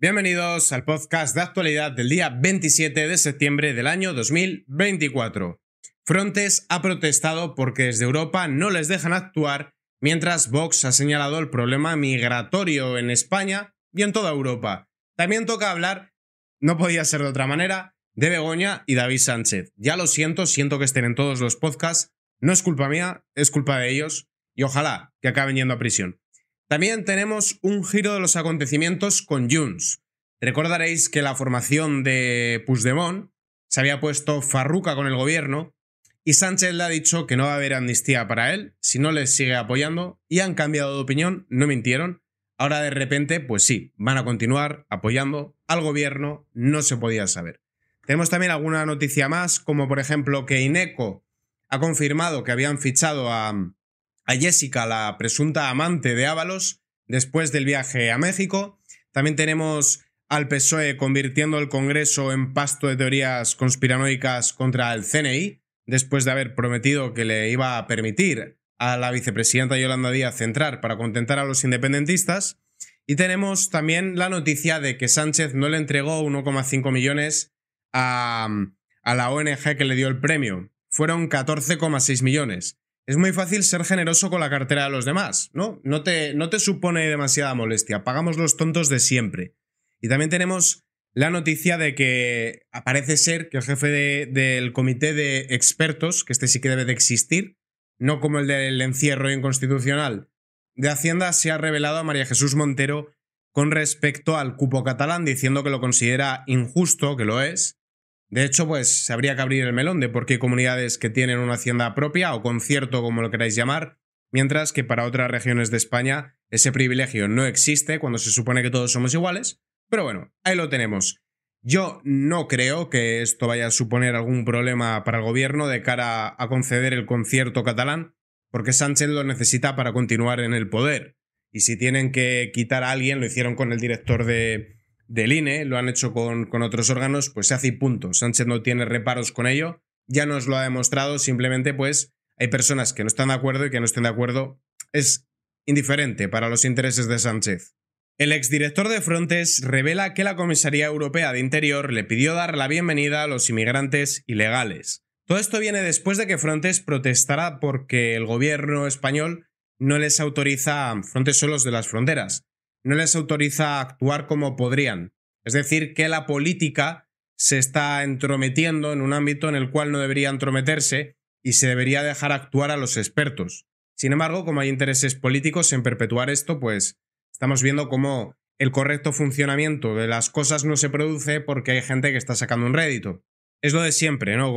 Bienvenidos al podcast de actualidad del día 27 de septiembre del año 2024. Frontes ha protestado porque desde Europa no les dejan actuar, mientras Vox ha señalado el problema migratorio en España y en toda Europa. También toca hablar, no podía ser de otra manera, de Begoña y David Sánchez. Ya lo siento, siento que estén en todos los podcasts, no es culpa mía, es culpa de ellos y ojalá que acaben yendo a prisión. También tenemos un giro de los acontecimientos con Junes. Recordaréis que la formación de Puigdemont se había puesto farruca con el gobierno y Sánchez le ha dicho que no va a haber amnistía para él si no les sigue apoyando y han cambiado de opinión, no mintieron. Ahora de repente, pues sí, van a continuar apoyando al gobierno, no se podía saber. Tenemos también alguna noticia más, como por ejemplo que Ineco ha confirmado que habían fichado a a Jessica, la presunta amante de Ábalos, después del viaje a México. También tenemos al PSOE convirtiendo el Congreso en pasto de teorías conspiranoicas contra el CNI, después de haber prometido que le iba a permitir a la vicepresidenta Yolanda Díaz entrar para contentar a los independentistas. Y tenemos también la noticia de que Sánchez no le entregó 1,5 millones a, a, la ONG que le dio el premio. Fueron 14,6 millones es muy fácil ser generoso con la cartera de los demás, ¿no? No te, no te supone demasiada molestia, pagamos los tontos de siempre. Y también tenemos la noticia de que parece ser que el jefe del comité de expertos, que este sí que debe de existir, no como el del encierro inconstitucional de Hacienda, se ha revelado a María Jesús Montero con respecto al cupo catalán, diciendo que lo considera injusto, que lo es, de hecho, pues se habría que abrir el melón de por qué comunidades que tienen una hacienda propia o concierto, como lo queráis llamar, mientras que para otras regiones de España ese privilegio no existe cuando se supone que todos somos iguales. Pero bueno, ahí lo tenemos. Yo no creo que esto vaya a suponer algún problema para el gobierno de cara a conceder el concierto catalán, porque Sánchez lo necesita para continuar en el poder. Y si tienen que quitar a alguien, lo hicieron con el director de, del INE, lo han hecho con, con otros órganos, pues se hace y punto. Sánchez no tiene reparos con ello, ya nos lo ha demostrado, simplemente pues hay personas que no están de acuerdo y que no estén de acuerdo es indiferente para los intereses de Sánchez. El exdirector de Frontes revela que la Comisaría Europea de Interior le pidió dar la bienvenida a los inmigrantes ilegales. Todo esto viene después de que Frontes protestara porque el gobierno español no les autoriza Frontes solos de las fronteras, no les autoriza a actuar como podrían. Es decir, que la política se está entrometiendo en un ámbito en el cual no debería entrometerse y se debería dejar actuar a los expertos. Sin embargo, como hay intereses políticos en perpetuar esto, pues estamos viendo cómo el correcto funcionamiento de las cosas no se produce porque hay gente que está sacando un rédito. Es lo de siempre, ¿no?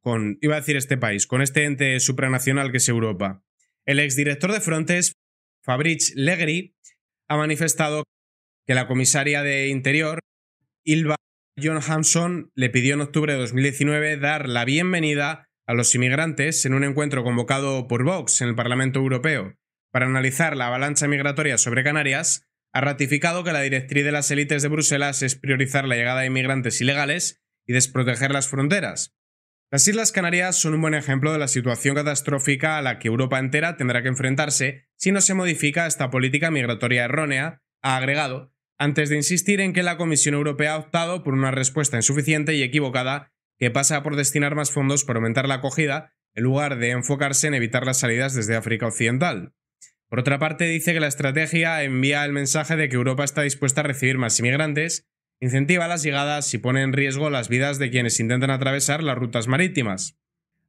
Con, iba a decir este país, con este ente supranacional que es Europa. El exdirector de Frontes, Fabrice Legri, ha manifestado que la comisaria de Interior, Ilva John le pidió en octubre de 2019 dar la bienvenida a los inmigrantes en un encuentro convocado por Vox en el Parlamento Europeo para analizar la avalancha migratoria sobre Canarias, ha ratificado que la directriz de las élites de Bruselas es priorizar la llegada de inmigrantes ilegales y desproteger las fronteras, las Islas Canarias son un buen ejemplo de la situación catastrófica a la que Europa entera tendrá que enfrentarse si no se modifica esta política migratoria errónea, ha agregado, antes de insistir en que la Comisión Europea ha optado por una respuesta insuficiente y equivocada que pasa por destinar más fondos para aumentar la acogida en lugar de enfocarse en evitar las salidas desde África Occidental. Por otra parte, dice que la estrategia envía el mensaje de que Europa está dispuesta a recibir más inmigrantes incentiva las llegadas y pone en riesgo las vidas de quienes intentan atravesar las rutas marítimas.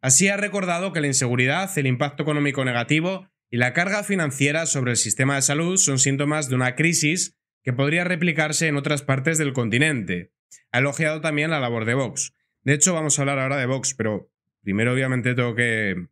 Así ha recordado que la inseguridad, el impacto económico negativo y la carga financiera sobre el sistema de salud son síntomas de una crisis que podría replicarse en otras partes del continente. Ha elogiado también la labor de Vox. De hecho, vamos a hablar ahora de Vox, pero primero obviamente tengo que,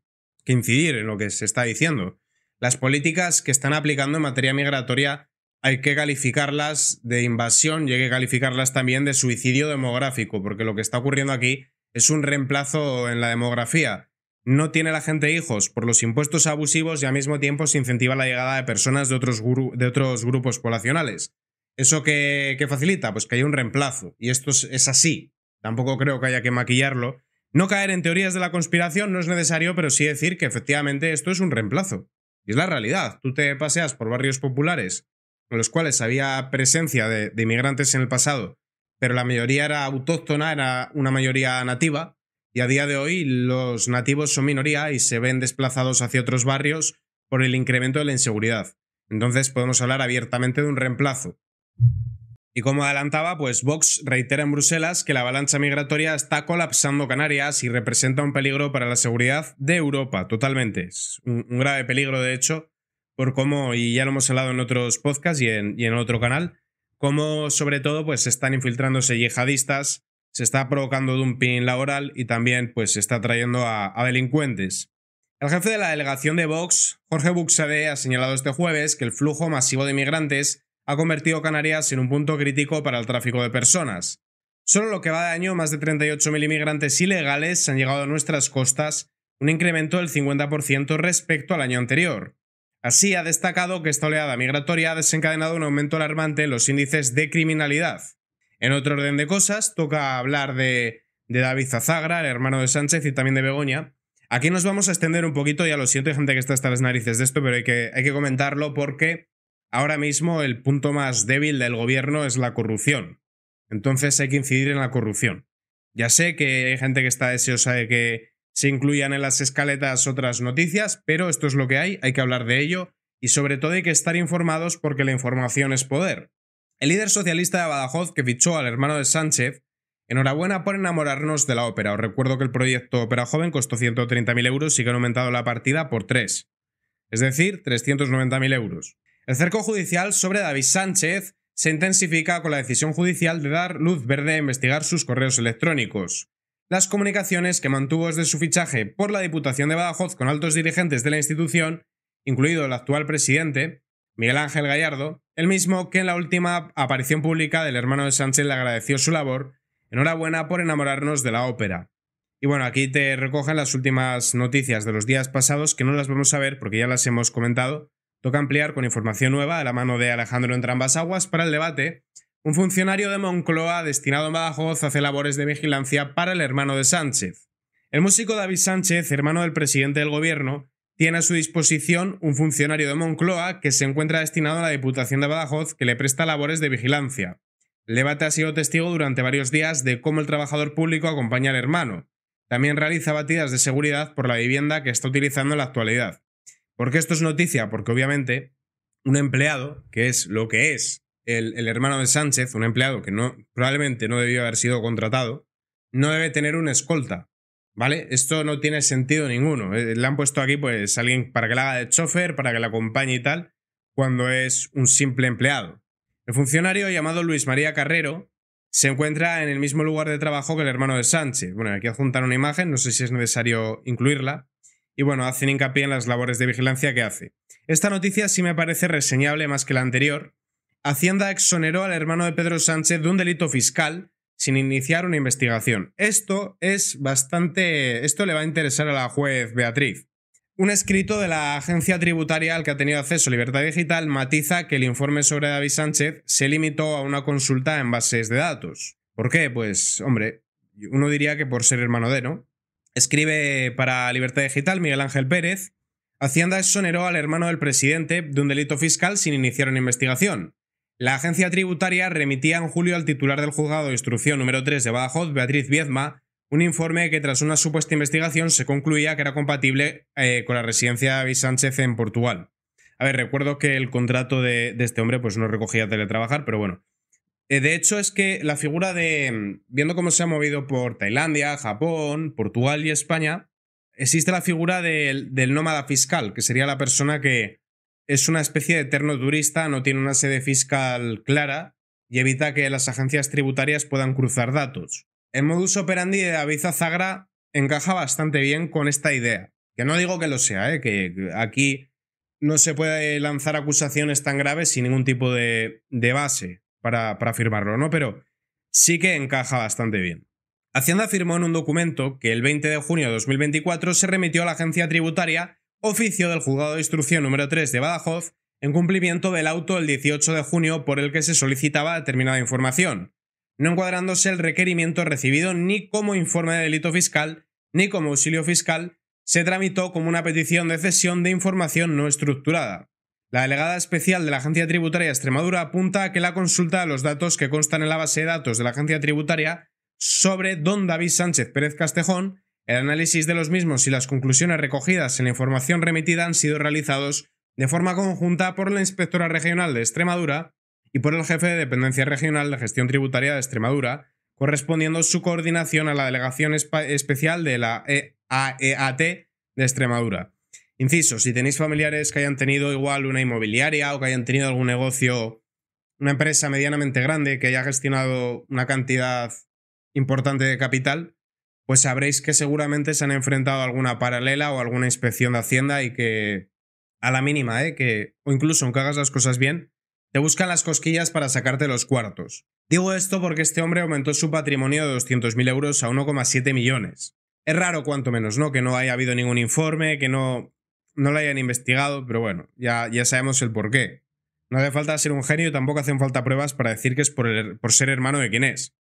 incidir en lo que se está diciendo. Las políticas que están aplicando en materia migratoria hay que calificarlas de invasión y hay que calificarlas también de suicidio demográfico, porque lo que está ocurriendo aquí es un reemplazo en la demografía. No tiene la gente hijos por los impuestos abusivos y al mismo tiempo se incentiva la llegada de personas de otros, de otros grupos poblacionales. ¿Eso qué, facilita? Pues que haya un reemplazo. Y esto es así. Tampoco creo que haya que maquillarlo. No caer en teorías de la conspiración no es necesario, pero sí decir que efectivamente esto es un reemplazo. Y es la realidad. Tú te paseas por barrios populares en los cuales había presencia de, inmigrantes en el pasado, pero la mayoría era autóctona, era una mayoría nativa, y a día de hoy los nativos son minoría y se ven desplazados hacia otros barrios por el incremento de la inseguridad. Entonces podemos hablar abiertamente de un reemplazo. Y como adelantaba, pues Vox reitera en Bruselas que la avalancha migratoria está colapsando Canarias y representa un peligro para la seguridad de Europa, totalmente. Es un, grave peligro, de hecho, por cómo, y ya lo hemos hablado en otros podcasts y en, otro canal, cómo sobre todo pues están infiltrándose yihadistas, se está provocando dumping laboral y también pues se está trayendo a, delincuentes. El jefe de la delegación de Vox, Jorge Buxade, ha señalado este jueves que el flujo masivo de migrantes ha convertido Canarias en un punto crítico para el tráfico de personas. Solo lo que va de año, más de 38.000 inmigrantes ilegales han llegado a nuestras costas, un incremento del 50% respecto al año anterior. Así ha destacado que esta oleada migratoria ha desencadenado un aumento alarmante en los índices de criminalidad. En otro orden de cosas, toca hablar de, David Zazagra, el hermano de Sánchez y también de Begoña. Aquí nos vamos a extender un poquito, ya lo siento, hay gente que está hasta las narices de esto, pero hay que, hay que comentarlo porque ahora mismo el punto más débil del gobierno es la corrupción. Entonces hay que incidir en la corrupción. Ya sé que hay gente que está deseosa de que se incluían en las escaletas otras noticias, pero esto es lo que hay, hay que hablar de ello y sobre todo hay que estar informados porque la información es poder. El líder socialista de Badajoz que fichó al hermano de Sánchez, enhorabuena por enamorarnos de la ópera. Os recuerdo que el proyecto Ópera Joven costó 130.000 euros y que han aumentado la partida por 3, es decir, 390.000 euros. El cerco judicial sobre David Sánchez se intensifica con la decisión judicial de dar luz verde a e investigar sus correos electrónicos las comunicaciones que mantuvo desde su fichaje por la Diputación de Badajoz con altos dirigentes de la institución, incluido el actual presidente, Miguel Ángel Gallardo, el mismo que en la última aparición pública del hermano de Sánchez le agradeció su labor, enhorabuena por enamorarnos de la ópera. Y bueno, aquí te recogen las últimas noticias de los días pasados que no las vamos a ver porque ya las hemos comentado. Toca ampliar con información nueva a la mano de Alejandro Entrambas Aguas para el debate un funcionario de Moncloa destinado a Badajoz hace labores de vigilancia para el hermano de Sánchez. El músico David Sánchez, hermano del presidente del gobierno, tiene a su disposición un funcionario de Moncloa que se encuentra destinado a la Diputación de Badajoz que le presta labores de vigilancia. Levate ha sido testigo durante varios días de cómo el trabajador público acompaña al hermano. También realiza batidas de seguridad por la vivienda que está utilizando en la actualidad. ¿Por qué esto es noticia? Porque obviamente un empleado, que es lo que es el, hermano de Sánchez, un empleado que probablemente no debió haber sido contratado, no debe tener una escolta. ¿Vale? Esto no tiene sentido ninguno. Eh, le han puesto aquí, pues, alguien para que la haga de chofer, para que la acompañe y tal, cuando es un simple empleado. El funcionario llamado Luis María Carrero se encuentra en el mismo lugar de trabajo que el hermano de Sánchez. Bueno, aquí adjuntan una imagen, no sé si es necesario incluirla. Y bueno, hacen hincapié en las labores de vigilancia que hace. Esta noticia sí me parece reseñable más que la anterior, Hacienda exoneró al hermano de Pedro Sánchez de un delito fiscal sin iniciar una investigación. Esto es bastante. Esto le va a interesar a la juez Beatriz. Un escrito de la agencia tributaria al que ha tenido acceso Libertad Digital matiza que el informe sobre David Sánchez se limitó a una consulta en bases de datos. ¿Por qué? Pues, hombre, uno diría que por ser hermano de, ¿no? Escribe para Libertad Digital Miguel Ángel Pérez. Hacienda exoneró al hermano del presidente de un delito fiscal sin iniciar una investigación. La agencia tributaria remitía en julio al titular del juzgado de instrucción número 3 de Badajoz, Beatriz Viezma, un informe que tras una supuesta investigación se concluía que era compatible eh, con la residencia de David Sánchez en Portugal. A ver, recuerdo que el contrato de, este hombre pues no recogía teletrabajar, pero bueno. Eh, de hecho es que la figura de, viendo cómo se ha movido por Tailandia, Japón, Portugal y España, existe la figura del nómada fiscal, que sería la persona que, es una especie de eterno turista, no tiene una sede fiscal clara y evita que las agencias tributarias puedan cruzar datos. El modus operandi de David Zagra encaja bastante bien con esta idea. Que no digo que lo sea, ¿eh? que aquí no se puede lanzar acusaciones tan graves sin ningún tipo de, base para, para afirmarlo, ¿no? Pero sí que encaja bastante bien. Hacienda afirmó en un documento que el 20 de junio de 2024 se remitió a la agencia tributaria oficio del Juzgado de Instrucción número 3 de Badajoz en cumplimiento del auto del 18 de junio por el que se solicitaba determinada información, no encuadrándose el requerimiento recibido ni como informe de delito fiscal ni como auxilio fiscal, se tramitó como una petición de cesión de información no estructurada. La delegada especial de la Agencia Tributaria de Extremadura apunta a que la consulta de los datos que constan en la base de datos de la Agencia Tributaria sobre don David Sánchez Pérez Castejón el análisis de los mismos y las conclusiones recogidas en la información remitida han sido realizados de forma conjunta por la Inspectora Regional de Extremadura y por el Jefe de Dependencia Regional de Gestión Tributaria de Extremadura, correspondiendo su coordinación a la Delegación Especial de la e-, AEAT de Extremadura. Inciso, si tenéis familiares que hayan tenido igual una inmobiliaria o que hayan tenido algún negocio, una empresa medianamente grande que haya gestionado una cantidad importante de capital, pues sabréis que seguramente se han enfrentado a alguna paralela o alguna inspección de Hacienda y que a la mínima, ¿eh? que o incluso aunque hagas las cosas bien, te buscan las cosquillas para sacarte los cuartos. Digo esto porque este hombre aumentó su patrimonio de 200.000 euros a 1,7 millones. Es raro cuanto menos, ¿no? Que no haya habido ningún informe, que no, no lo hayan investigado, pero bueno, ya, ya sabemos el porqué. No hace falta ser un genio y tampoco hacen falta pruebas para decir que es por, por ser hermano de quien es.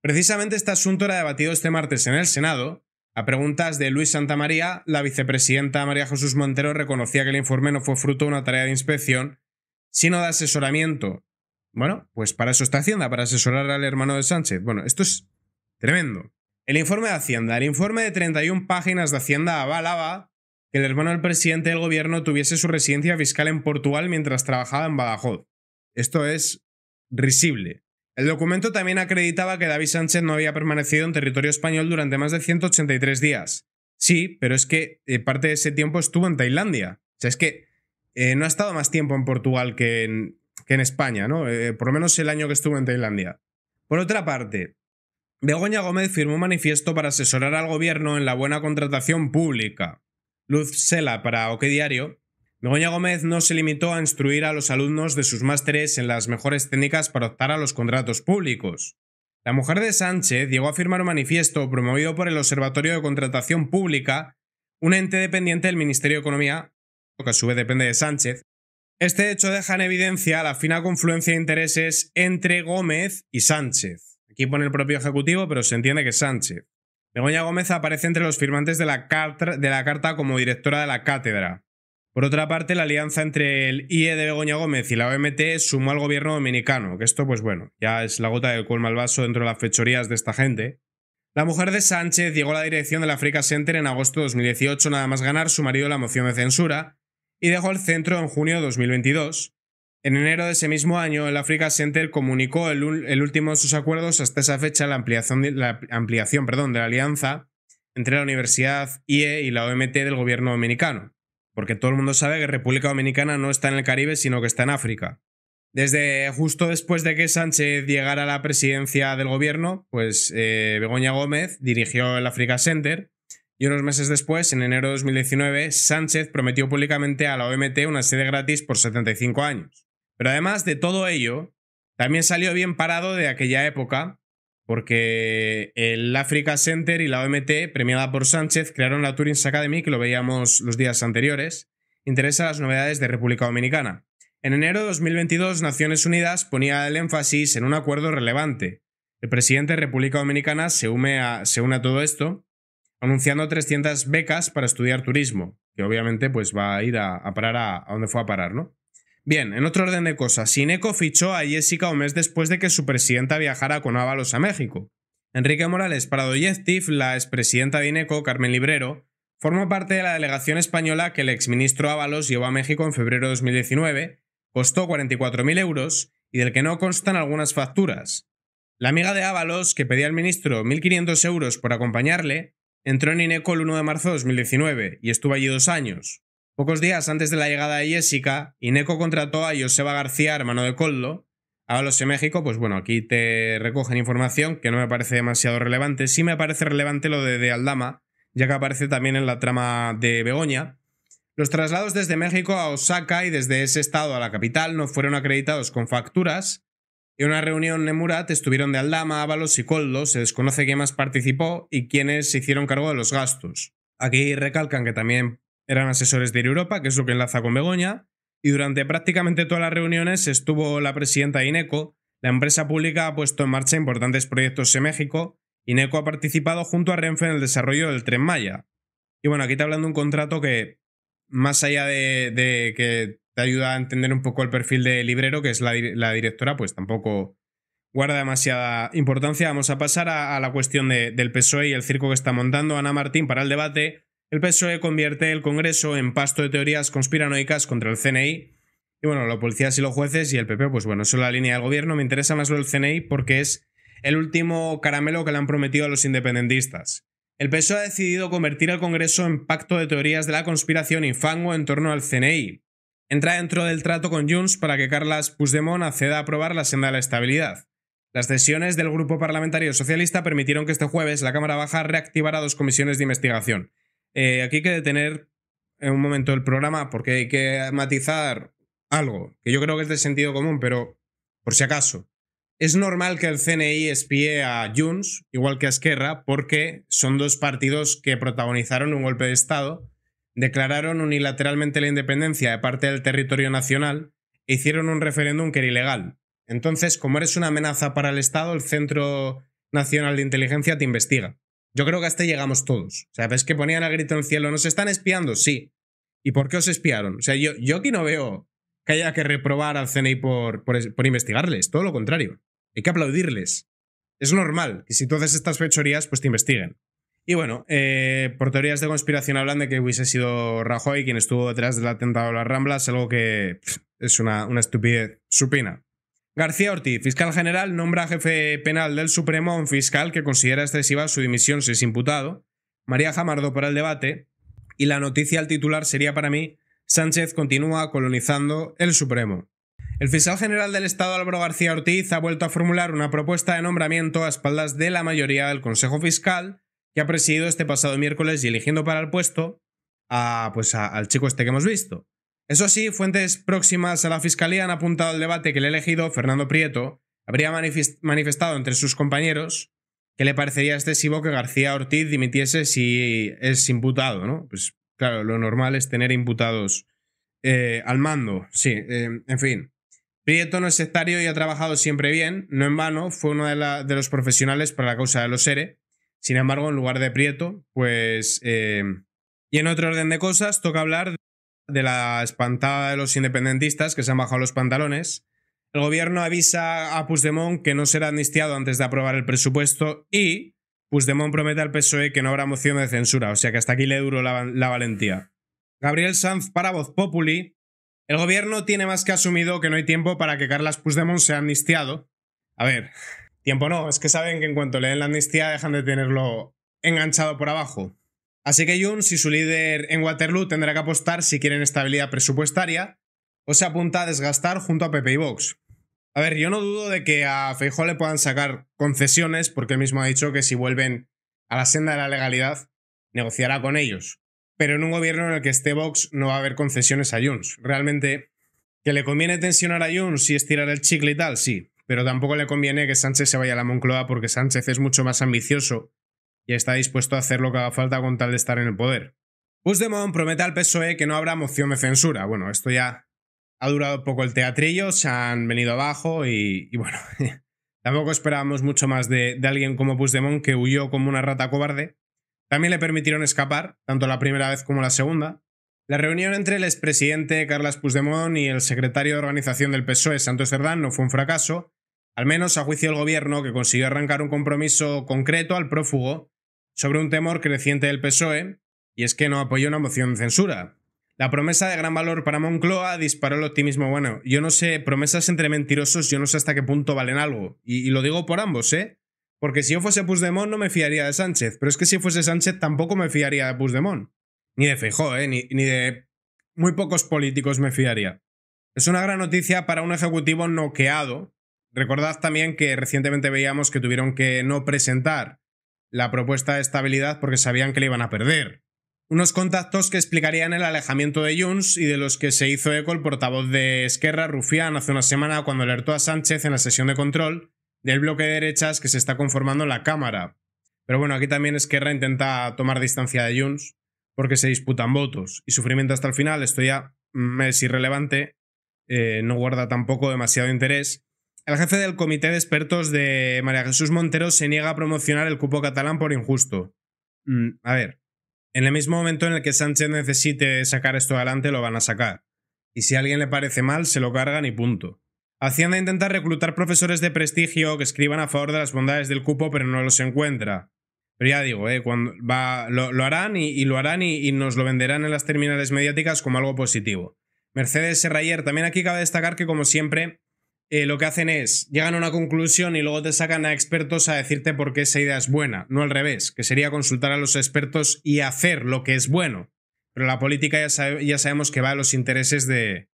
Precisamente este asunto era debatido este martes en el Senado. A preguntas de Luis Santamaría, la vicepresidenta María Jesús Montero reconocía que el informe no fue fruto de una tarea de inspección, sino de asesoramiento. Bueno, pues para eso está Hacienda, para asesorar al hermano de Sánchez. Bueno, esto es tremendo. El informe de Hacienda. El informe de 31 páginas de Hacienda avalaba que el hermano del presidente del gobierno tuviese su residencia fiscal en Portugal mientras trabajaba en Badajoz. Esto es risible. El documento también acreditaba que David Sánchez no había permanecido en territorio español durante más de 183 días. Sí, pero es que eh, parte de ese tiempo estuvo en Tailandia. O sea, es que eh, no ha estado más tiempo en Portugal que en, España, ¿no? Eh, por lo menos el año que estuvo en Tailandia. Por otra parte, Begoña Gómez firmó un manifiesto para asesorar al gobierno en la buena contratación pública. Luz Sela para qué Diario Begoña Gómez no se limitó a instruir a los alumnos de sus másteres en las mejores técnicas para optar a los contratos públicos. La mujer de Sánchez llegó a firmar un manifiesto promovido por el Observatorio de Contratación Pública, un ente dependiente del Ministerio de Economía, que a su vez depende de Sánchez. Este hecho deja en evidencia la fina confluencia de intereses entre Gómez y Sánchez. Aquí pone el propio Ejecutivo, pero se entiende que es Sánchez. Begoña Gómez aparece entre los firmantes de la, de la carta como directora de la cátedra. Por otra parte, la alianza entre el IE de Begoña Gómez y la OMT sumó al gobierno dominicano, que esto, pues bueno, ya es la gota del colma al vaso dentro de las fechorías de esta gente. La mujer de Sánchez llegó a la dirección del Africa Center en agosto de 2018, nada más ganar su marido la moción de censura, y dejó el centro en junio de 2022. En enero de ese mismo año, el Africa Center comunicó el, último de sus acuerdos hasta esa fecha, la ampliación, de la alianza entre la Universidad IE y la OMT del gobierno dominicano porque todo el mundo sabe que República Dominicana no está en el Caribe, sino que está en África. Desde justo después de que Sánchez llegara a la presidencia del gobierno, pues eh, Begoña Gómez dirigió el Africa Center y unos meses después, en enero de 2019, Sánchez prometió públicamente a la OMT una sede gratis por 75 años. Pero además de todo ello, también salió bien parado de aquella época porque el Africa Center y la OMT, premiada por Sánchez, crearon la turing Academy, que lo veíamos los días anteriores, interesa las novedades de República Dominicana. En enero de 2022, Naciones Unidas ponía el énfasis en un acuerdo relevante. El presidente de República Dominicana se, une a, todo esto, anunciando 300 becas para estudiar turismo, que obviamente pues, va a ir a, parar a, a donde fue a parar, ¿no? Bien, en otro orden de cosas, Ineco fichó a Jessica un mes después de que su presidenta viajara con Ábalos a México. Enrique Morales para Estif, la expresidenta de Ineco, Carmen Librero, formó parte de la delegación española que el exministro Ábalos llevó a México en febrero de 2019, costó 44.000 euros y del que no constan algunas facturas. La amiga de Ábalos, que pedía al ministro 1.500 euros por acompañarle, entró en Ineco el 1 de marzo de 2019 y estuvo allí dos años. Pocos días antes de la llegada de Jessica, Ineco contrató a Joseba García, hermano de Coldo. A los de México, pues bueno, aquí te recogen información que no me parece demasiado relevante. Sí me parece relevante lo de, Aldama, ya que aparece también en la trama de Begoña. Los traslados desde México a Osaka y desde ese estado a la capital no fueron acreditados con facturas. En una reunión en Murat estuvieron de Aldama, Ábalos y Coldo, se desconoce quién más participó y quiénes se hicieron cargo de los gastos. Aquí recalcan que también eran asesores de Europa, que es lo que enlaza con Begoña, y durante prácticamente todas las reuniones estuvo la presidenta de INECO. La empresa pública ha puesto en marcha importantes proyectos en México. INECO ha participado junto a Renfe en el desarrollo del tren Maya. Y bueno, aquí te hablando un contrato que, más allá de, que te ayuda a entender un poco el perfil de librero, que es la, directora, pues tampoco guarda demasiada importancia. Vamos a pasar a, la cuestión del PSOE y el circo que está montando Ana Martín para el debate el PSOE convierte el Congreso en pasto de teorías conspiranoicas contra el CNI. Y bueno, los policías y los jueces y el PP, pues bueno, eso es la línea del gobierno. Me interesa más lo del CNI porque es el último caramelo que le han prometido a los independentistas. El PSOE ha decidido convertir el Congreso en pacto de teorías de la conspiración y fango en torno al CNI. Entra dentro del trato con Junts para que Carles Puigdemont acceda a aprobar la senda de la estabilidad. Las sesiones del Grupo Parlamentario Socialista permitieron que este jueves la Cámara Baja reactivara dos comisiones de investigación, eh, aquí hay que detener en un momento el programa porque hay que matizar algo, que yo creo que es de sentido común, pero por si acaso. Es normal que el CNI espíe a Junts, igual que a Esquerra, porque son dos partidos que protagonizaron un golpe de Estado, declararon unilateralmente la independencia de parte del territorio nacional e hicieron un referéndum que era ilegal. Entonces, como eres una amenaza para el Estado, el Centro Nacional de Inteligencia te investiga. Yo creo que hasta este llegamos todos. O sea, ves que ponían a grito en el cielo, ¿nos están espiando? Sí. ¿Y por qué os espiaron? O sea, yo, yo aquí no veo que haya que reprobar al CNI por, por, investigarles, todo lo contrario. Hay que aplaudirles. Es normal que si tú haces estas fechorías, pues te investiguen. Y bueno, eh, por teorías de conspiración hablan de que hubiese sido Rajoy quien estuvo detrás del atentado a las Ramblas, algo que es una estupidez supina. García Ortiz, fiscal general, nombra jefe penal del Supremo a un fiscal que considera excesiva su dimisión si es imputado. María Jamardo para el debate. Y la noticia al titular sería para mí: Sánchez continúa colonizando el Supremo. El fiscal general del Estado Álvaro García Ortiz ha vuelto a formular una propuesta de nombramiento a espaldas de la mayoría del Consejo Fiscal que ha presidido este pasado miércoles y eligiendo para el puesto a, pues al chico este que hemos visto, eso sí, fuentes próximas a la Fiscalía han apuntado al debate que el elegido, Fernando Prieto, habría manifestado entre sus compañeros que le parecería excesivo que García Ortiz dimitiese si es imputado, ¿no? Pues claro, lo normal es tener imputados eh, al mando, sí, em, en fin. Prieto no es sectario y ha trabajado siempre bien, no en vano, fue uno de, los profesionales para la causa de los ERE. Sin embargo, en lugar de Prieto, pues... Em, y en otro orden de cosas, toca hablar de de la espantada de los independentistas que se han bajado los pantalones. El gobierno avisa a Puigdemont que no será amnistiado antes de aprobar el presupuesto y Puigdemont promete al PSOE que no habrá moción de censura, o sea que hasta aquí le duro la, valentía. Gabriel Sanz para Voz Populi. El gobierno tiene más que asumido que no hay tiempo para que Carlas Puigdemont sea amnistiado. A ver, tiempo no, es que saben que en cuanto le den la amnistía dejan de tenerlo enganchado por abajo. Así que Jun, y su líder en Waterloo tendrá que apostar si quieren estabilidad presupuestaria o se apunta a desgastar junto a Pepe y Vox. A ver, yo no dudo de que a feijo le puedan sacar concesiones porque él mismo ha dicho que si vuelven a la senda de la legalidad negociará con ellos. Pero en un gobierno en el que esté Vox no va a haber concesiones a Junts. Realmente, que le conviene tensionar a Junts y estirar el chicle y tal, sí. Pero tampoco le conviene que Sánchez se vaya a la Moncloa porque Sánchez es mucho más ambicioso y está dispuesto a hacer lo que haga falta con tal de estar en el poder. Puigdemont promete al PSOE que no habrá moción de censura. Bueno, esto ya ha durado poco el teatrillo, se han venido abajo y, bueno, tampoco esperábamos mucho más de, alguien como Puigdemont que huyó como una rata cobarde. También le permitieron escapar, tanto la primera vez como la segunda. La reunión entre el expresidente Carles Puigdemont y el secretario de organización del PSOE, Santos Cerdán, no fue un fracaso, al menos a juicio del gobierno que consiguió arrancar un compromiso concreto al prófugo sobre un temor creciente del PSOE, y es que no apoyó una moción de censura. La promesa de gran valor para Moncloa disparó el optimismo. Bueno, yo no sé, promesas entre mentirosos, yo no sé hasta qué punto valen algo. Y, lo digo por ambos, ¿eh? Porque si yo fuese Puigdemont no me fiaría de Sánchez, pero es que si fuese Sánchez tampoco me fiaría de Puigdemont. Ni de Feijó, ¿eh? Ni, ni de muy pocos políticos me fiaría. Es una gran noticia para un ejecutivo noqueado. Recordad también que recientemente veíamos que tuvieron que no presentar la propuesta de estabilidad porque sabían que le iban a perder. Unos contactos que explicarían el alejamiento de jones y de los que se hizo eco el portavoz de Esquerra, Rufián, hace una semana cuando alertó a Sánchez en la sesión de control del bloque de derechas que se está conformando la Cámara. Pero bueno, aquí también Esquerra intenta tomar distancia de jones porque se disputan votos y sufrimiento hasta el final, esto ya mm, es irrelevante, eh, no guarda tampoco demasiado interés el jefe del comité de expertos de María Jesús Montero se niega a promocionar el cupo catalán por injusto. Mm, a ver, en el mismo momento en el que Sánchez necesite sacar esto adelante, lo van a sacar. Y si a alguien le parece mal, se lo cargan y punto. Hacienda intenta reclutar profesores de prestigio que escriban a favor de las bondades del cupo, pero no los encuentra. Pero ya digo, eh, cuando va, lo, harán y, lo harán y, y, nos lo venderán en las terminales mediáticas como algo positivo. Mercedes Serrayer, también aquí cabe destacar que, como siempre, eh, lo que hacen es, llegan a una conclusión y luego te sacan a expertos a decirte por qué esa idea es buena, no al revés, que sería consultar a los expertos y hacer lo que es bueno. Pero la política ya, ya sabemos que va a los intereses de,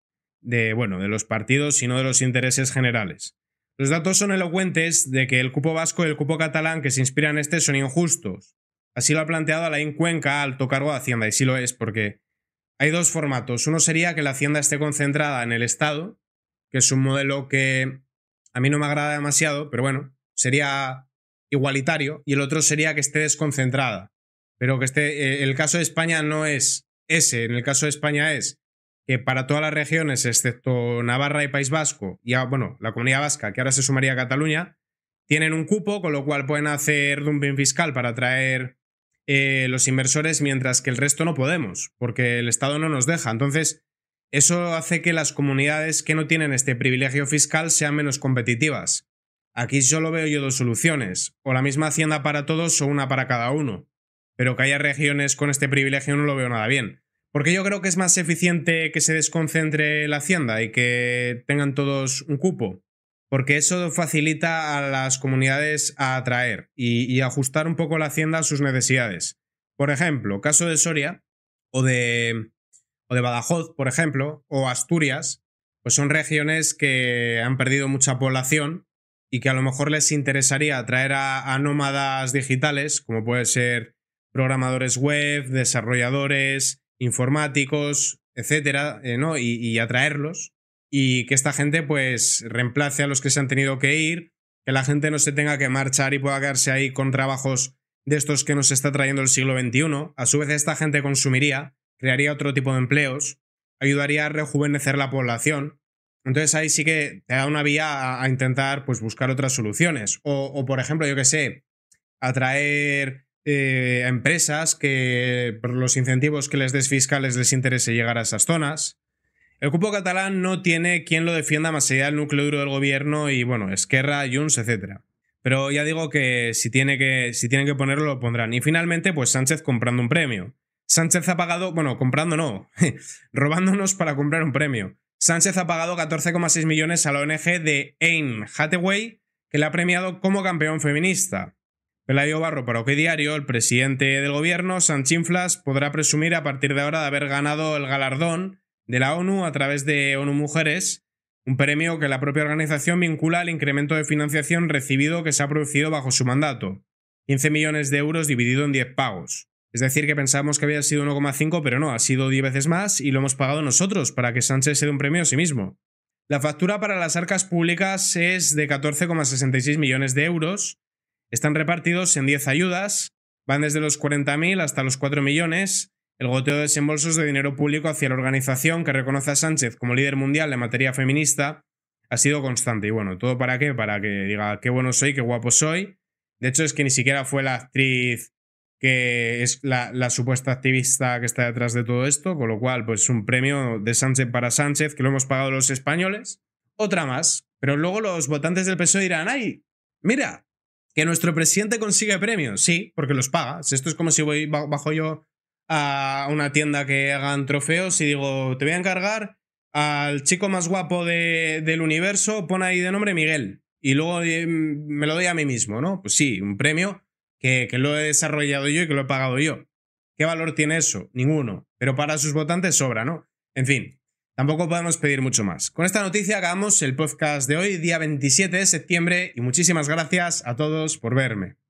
bueno, de los partidos y no de los intereses generales. Los datos son elocuentes de que el cupo vasco y el cupo catalán que se inspiran en este son injustos. Así lo ha planteado Alain Cuenca, alto cargo de Hacienda, y sí lo es, porque hay dos formatos. Uno sería que la Hacienda esté concentrada en el Estado, que es un modelo que a mí no me agrada demasiado, pero bueno, sería igualitario, y el otro sería que esté desconcentrada. Pero que esté, eh, el caso de España no es ese, en el caso de España es que para todas las regiones, excepto Navarra y País Vasco, y bueno, la comunidad vasca, que ahora se sumaría a Cataluña, tienen un cupo, con lo cual pueden hacer dumping fiscal para atraer eh, los inversores, mientras que el resto no podemos, porque el Estado no nos deja. Entonces, eso hace que las comunidades que no tienen este privilegio fiscal sean menos competitivas. Aquí solo veo yo dos soluciones, o la misma hacienda para todos o una para cada uno. Pero que haya regiones con este privilegio no lo veo nada bien. Porque yo creo que es más eficiente que se desconcentre la hacienda y que tengan todos un cupo. Porque eso facilita a las comunidades a atraer y, y ajustar un poco la hacienda a sus necesidades. Por ejemplo, caso de Soria o de o de Badajoz, por ejemplo, o Asturias, pues son regiones que han perdido mucha población y que a lo mejor les interesaría atraer a, nómadas digitales, como pueden ser programadores web, desarrolladores, informáticos, etcétera, eh, ¿no? Y, y, atraerlos. Y que esta gente, pues, reemplace a los que se han tenido que ir, que la gente no se tenga que marchar y pueda quedarse ahí con trabajos de estos que nos está trayendo el siglo XXI. A su vez, esta gente consumiría crearía otro tipo de empleos, ayudaría a rejuvenecer la población. Entonces ahí sí que te da una vía a, intentar pues, buscar otras soluciones. O, por ejemplo, yo qué sé, atraer eh, empresas que por los incentivos que les des fiscales les interese llegar a esas zonas. El cupo catalán no tiene quien lo defienda más allá del núcleo duro del gobierno y, bueno, Esquerra, Junts, etc. Pero ya digo que si, tiene que si tienen que ponerlo, lo pondrán. Y finalmente, pues Sánchez comprando un premio. Sánchez ha pagado, bueno, comprando no, robándonos para comprar un premio. Sánchez ha pagado 14,6 millones a la ONG de Ain Hathaway, que la ha premiado como campeón feminista. Pelayo Barro para qué Diario, el presidente del gobierno, Sanchinflas, podrá presumir a partir de ahora de haber ganado el galardón de la ONU a través de ONU Mujeres, un premio que la propia organización vincula al incremento de financiación recibido que se ha producido bajo su mandato, 15 millones de euros dividido en 10 pagos. Es decir, que pensábamos que había sido 1,5, pero no, ha sido 10 veces más y lo hemos pagado nosotros para que Sánchez se dé un premio a sí mismo. La factura para las arcas públicas es de 14,66 millones de euros. Están repartidos en 10 ayudas, van desde los 40.000 hasta los 4 millones. El goteo de desembolsos de dinero público hacia la organización que reconoce a Sánchez como líder mundial en materia feminista ha sido constante. Y bueno, ¿todo para qué? Para que diga qué bueno soy, qué guapo soy. De hecho, es que ni siquiera fue la actriz que es la, supuesta activista que está detrás de todo esto, con lo cual, pues un premio de Sánchez para Sánchez que lo hemos pagado los españoles. Otra más, pero luego los votantes del PSOE dirán, ay, mira, que nuestro presidente consigue premios. Sí, porque los paga. Esto es como si voy bajo yo a una tienda que hagan trofeos y digo, te voy a encargar al chico más guapo del universo, pon ahí de nombre Miguel. Y luego eh, me lo doy a mí mismo, ¿no? Pues sí, un premio que, lo he desarrollado yo y que lo he pagado yo. ¿Qué valor tiene eso? Ninguno. Pero para sus votantes sobra, ¿no? En fin, tampoco podemos pedir mucho más. Con esta noticia acabamos el podcast de hoy, día 27 de septiembre, y muchísimas gracias a todos por verme.